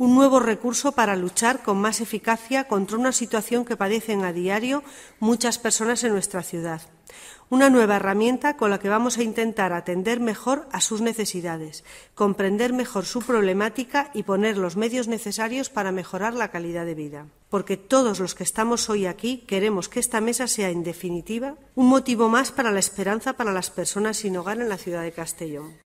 un nuevo recurso para luchar con más eficacia contra una situación que padecen a diario muchas personas en nuestra ciudad. Una nueva herramienta con la que vamos a intentar atender mejor a sus necesidades, comprender mejor su problemática y poner los medios necesarios para mejorar la calidad de vida. Porque todos los que estamos hoy aquí queremos que esta mesa sea, en definitiva, un motivo más para la esperanza para las personas sin hogar en la ciudad de Castellón.